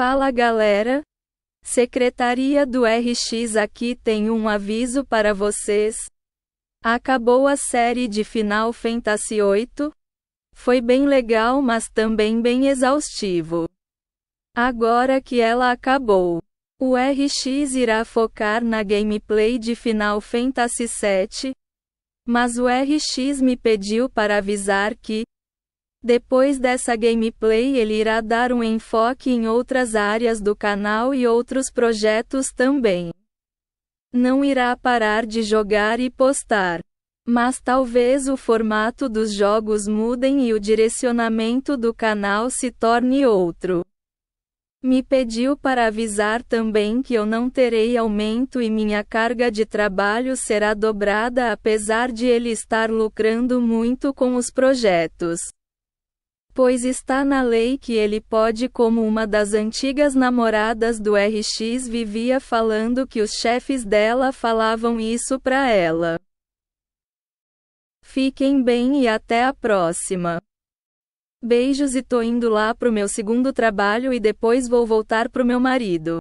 Fala galera! Secretaria do RX aqui tem um aviso para vocês. Acabou a série de Final Fantasy VIII. Foi bem legal, mas também bem exaustivo. Agora que ela acabou, o RX irá focar na gameplay de Final Fantasy VII. Mas o RX me pediu para avisar que, depois dessa gameplay ele irá dar um enfoque em outras áreas do canal e outros projetos também. Não irá parar de jogar e postar. Mas talvez o formato dos jogos mudem e o direcionamento do canal se torne outro. Me pediu para avisar também que eu não terei aumento e minha carga de trabalho será dobrada apesar de ele estar lucrando muito com os projetos. Pois está na lei que ele pode, como uma das antigas namoradas do RX vivia falando que os chefes dela falavam isso para ela. Fiquem bem e até a próxima. Beijos e tô indo lá pro meu segundo trabalho e depois vou voltar pro meu marido.